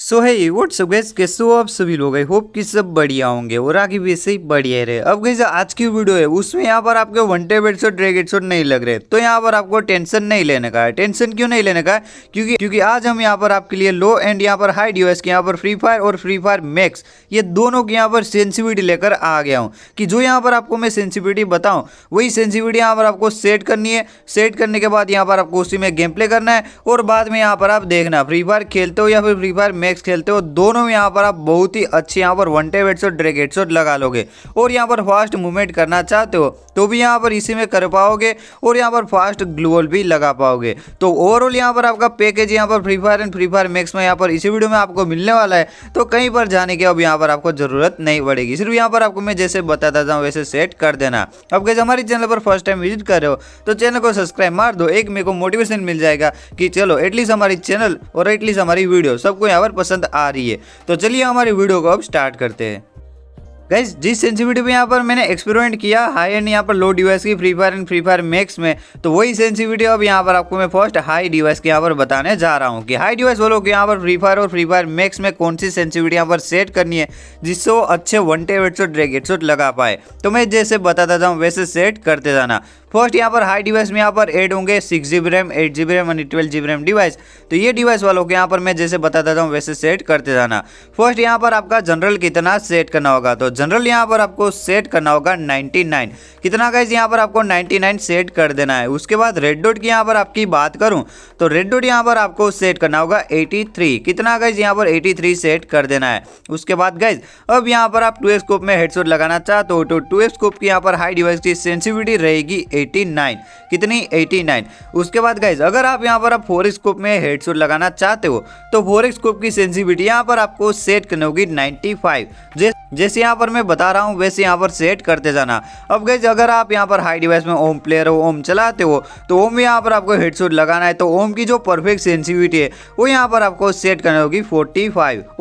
सो है ये वोट सब गैस कैसे हो आप सभी लोग आई होप कि सब बढ़िया होंगे और आगे भी ऐसे ही बढ़िया रहे अब गैस आज की वीडियो है उसमें यहाँ पर आपके वन टेप ड्रेग हेडसोट नहीं लग रहे तो यहाँ पर आपको टेंशन नहीं लेने का है टेंशन क्यों नहीं लेने का है क्योंकि क्योंकि आज हम यहाँ पर आपके लिए लो एंड यहाँ पर हाई डिवाइस के यहाँ पर फ्री फायर और फ्री फायर मैक्स ये दोनों की यहाँ पर सेंसिविटी लेकर आ गया हूँ कि जो यहाँ पर आपको मैं सेंसिविटी बताऊँ वही सेंसिविटी यहाँ पर आपको सेट करनी है सेट करने के बाद यहाँ पर आपको उसी में गेम प्ले करना है और बाद में यहाँ पर आप देखना फ्री फायर खेलते हो या फिर फ्री फायर मैक्स खेलते हो दोनों में यहाँ पर आप बहुत ही अच्छे यहाँ पर one tap headshot drag shot लगा लोगे और यहाँ पर फास्ट मूवमेंट करना चाहते हो तो भी यहाँ पर इसी में कर पाओगे और यहाँ पर फास्ट ग्लूअल भी लगा पाओगे तो ओवरऑल यहाँ पर आपका पैकेज यहाँ पर Free Fire and Free Fire Max में यहाँ पर इसी वीडियो में आपको मिलने वाला है तो कहीं पर जाने की अब यहाँ पर आपको जरूरत नहीं पड़ेगी सिर्फ यहाँ पर आपको मैं जैसे बताता था वैसे सेट कर देना अब कैसे हमारे चैनल पर फर्स्ट टाइम विजिट कर रहे हो तो चैनल को सब्सक्राइब मार दो एक मेरे को मोटिवेशन मिल जाएगा कि चलो एटलीस्ट हमारी चैनल और एटलीस्ट हमारी वीडियो सबको यहाँ पर पसंद आ रही है तो चलिए हमारी वीडियो को अब स्टार्ट करते हैं गाइज जिस सेंसिविटी पे यहाँ पर मैंने एक्सपेरिमेंट किया हाई एंड यहाँ पर लो डिवाइस की Free Fire and Free Fire Max में तो वही सेंसिविटी अब यहाँ पर आपको मैं फर्स्ट हाई डिवाइस के यहाँ पर बताने जा रहा हूँ कि हाई डिवाइस बोलो कि यहाँ पर फ्री फायर और फ्री फायर मैक्स में कौन सी सेंसिविटी यहाँ पर सेट करनी है जिससे वो अच्छे one tap headshot drag headshot लगा पाए तो मैं जैसे बताता जाऊँ वैसे सेट करते जाना फर्स्ट यहाँ पर हाई डिवाइस में यहाँ पर एड होंगे six G B RAM eight G B RAM यानी twelve G B RAM device तो ये डिवाइस वालों के यहाँ पर मैं जैसे बता देता हूँ वैसे सेट करते जाना फर्स्ट यहाँ पर आपका जनरल कितना सेट करना होगा तो जनरल यहाँ पर आपको सेट करना होगा नाइन्टी नाइन कितना गाइज यहाँ पर आपको नाइन्टी नाइन सेट कर देना है उसके बाद रेड डॉट की यहाँ पर आपकी बात करूँ तो रेड डॉट यहाँ पर आपको सेट करना होगा एटी थ्री कितना गाइज यहाँ पर एटी थ्री सेट कर देना है उसके बाद गाइज अब यहाँ पर आप टू स्कोप में हेडसेट लगाना चाहते हो तो टू स्कोप की यहाँ पर हाई डिवाइस की सेंसिटिविटी रहेगी 89 कितनी 89 उसके बाद गाइज अगर आप यहाँ पर आप फोर स्कोप में हेडशॉट लगाना चाहते हो तो फोर स्कोप की सेंसिटिविटी यहाँ पर आपको सेट करनी होगी 95 फाइव जैसे यहाँ पर मैं बता रहा हूँ वैसे यहाँ पर सेट करते जाना अब गाइज अगर आप यहाँ पर हाई डिवाइस में ओम प्लेयर हो ओम चलाते हो तो ओम यहाँ पर आपको हेडशॉट लगाना है तो ओम की जो परफेक्ट सेंसिविटी है वो यहाँ पर आपको सेट करनी होगी फोर्टी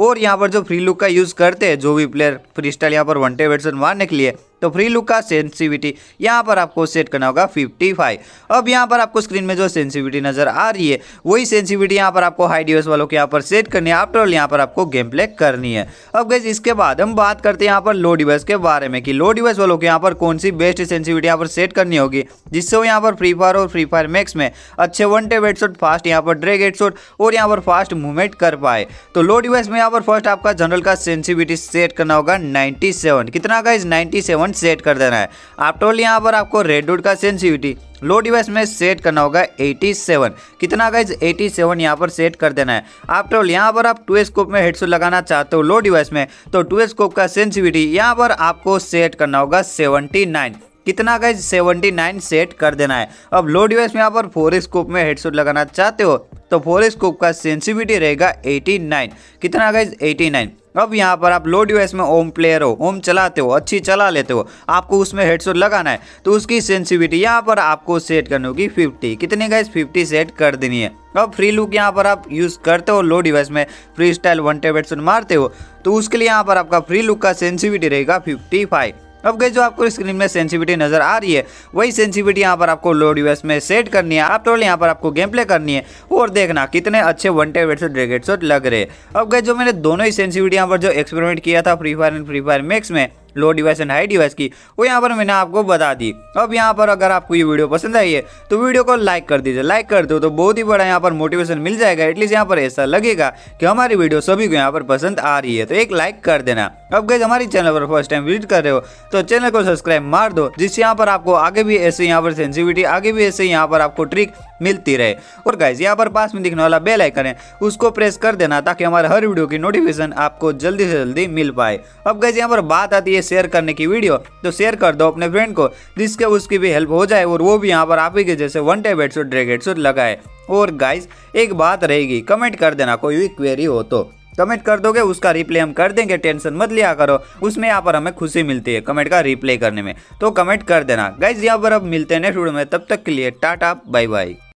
और यहाँ पर जो फ्री लुक का यूज़ करते हैं जो भी प्लेयर फ्री स्टाइल यहाँ पर वन टेप मारने के लिए तो फ्री लुक का सेंसिविटी यहाँ पर आपको सेट करना होगा 55 अब यहाँ पर आपको स्क्रीन में जो सेंसिविटी नज़र आ रही है वही सेंसिविटी यहाँ पर आपको हाई डिवेस वालों के यहाँ पर सेट करनी है आफ्टरऑल यहाँ पर आपको गेम प्ले करनी है अब गैस इसके बाद हम बात करते हैं यहाँ पर लो डिवाइस के बारे में कि लो डिवाइस वालों के यहाँ पर कौन सी बेस्ट सेंसिविटी यहाँ पर सेट करनी होगी जिससे वो यहाँ पर फ्री फायर और फ्री फायर मैक्स में अच्छे वन टेप हेड फास्ट यहाँ पर ड्रेग एडसोट और यहाँ पर फास्ट मूवमेंट कर पाए तो लो डिवाइस में यहाँ पर फर्स्ट आपका जनरल का सेंसिविटी सेट करना होगा नाइन्टी कितना का इस नाइन्टी ऑन सेट कर देना है आप टोल यहाँ पर आपको रेडवुड का सेंसिविटी लो डिवाइस में सेट करना होगा 87 कितना गाइज 87 सेवन यहाँ पर सेट कर देना है आप टोल यहाँ पर आप टू स्कोप में हेडसेट लगाना चाहते हो लो डिवाइस में तो टू स्कोप का सेंसिविटी यहाँ पर आपको सेट करना होगा सेवनटी कितना गाइज सेवनटी सेट कर देना है अब लो डिवाइस में यहाँ पर फोर स्कोप में हेडसेट लगाना चाहते हो तो फोर स्कोप का सेंसिविटी रहेगा 89 कितना गाइज 89 अब यहाँ पर आप लो डिवाइस में ओम प्लेयर हो ओम चलाते हो अच्छी चला लेते हो आपको उसमें हेडसेट लगाना है तो उसकी सेंसिविटी यहाँ पर आपको सेट करनी होगी फिफ्टी कितने इस फिफ्टी सेट कर देनी है अब फ्री लुक यहाँ पर आप यूज़ करते हो लो डिवाइस में फ्री स्टाइल वन टेबल मारते हो तो उसके लिए यहाँ पर आपका फ्री लुक का सेंसिविटी रहेगा फिफ्टी फाइव अब गई जो आपको स्क्रीन में सेंसिविटी नजर आ रही है वही सेंसिविटी यहाँ पर आपको लोड यूएस में सेट करनी है आप टोटल यहाँ पर आपको गेम प्ले करनी है और देखना कितने अच्छे one tap headset drag headset लग रहे हैं अब गए जो मैंने दोनों ही सेंसिविटी यहाँ पर जो एक्सपेरिमेंट किया था Free Fire and Free Fire Max में low device and high device की वो यहाँ पर मैंने आपको बता दी अब यहाँ पर अगर आपको ये वीडियो पसंद आई है तो वीडियो को लाइक कर दीजिए लाइक कर दो तो बहुत ही बड़ा यहाँ पर मोटिवेशन मिल जाएगा एटलीस्ट यहाँ पर ऐसा लगेगा कि हमारी वीडियो सभी को यहाँ पर पसंद आ रही है तो एक लाइक कर देना अब गए हमारी चैनल पर फर्स्ट टाइम विजिट कर रहे हो तो चैनल को सब्सक्राइब मार दो जिससे यहाँ पर आपको आगे भी ऐसे यहाँ पर सेंसिविटी आगे भी ऐसे यहाँ पर आपको ट्रिक मिलती रहे और गैस यहाँ पर पास में दिखने वाला बेल आइकन है उसको प्रेस कर देना ताकि हमारे हर वीडियो की नोटिफिकेशन आपको जल्दी से जल्दी मिल पाए अब गैस यहाँ पर बात आती है शेयर करने की वीडियो तो शेयर कर दो अपने फ्रेंड को जिसके उसकी भी हेल्प हो जाए और वो भी यहाँ पर आप ही के जैसे one type headshot drag headshot लगाए और गाइज एक बात रहेगी कमेंट कर देना कोई भी क्वेरी हो तो कमेंट कर दोगे उसका रिप्ले हम कर देंगे टेंशन मत लिया करो उसमें यहाँ पर हमें खुशी मिलती है कमेंट का रिप्ले करने में तो कमेंट कर देना गाइज यहाँ पर अब मिलते हैं नेक्स्ट वीडियो में तब तक के लिए टाटा बाय बाय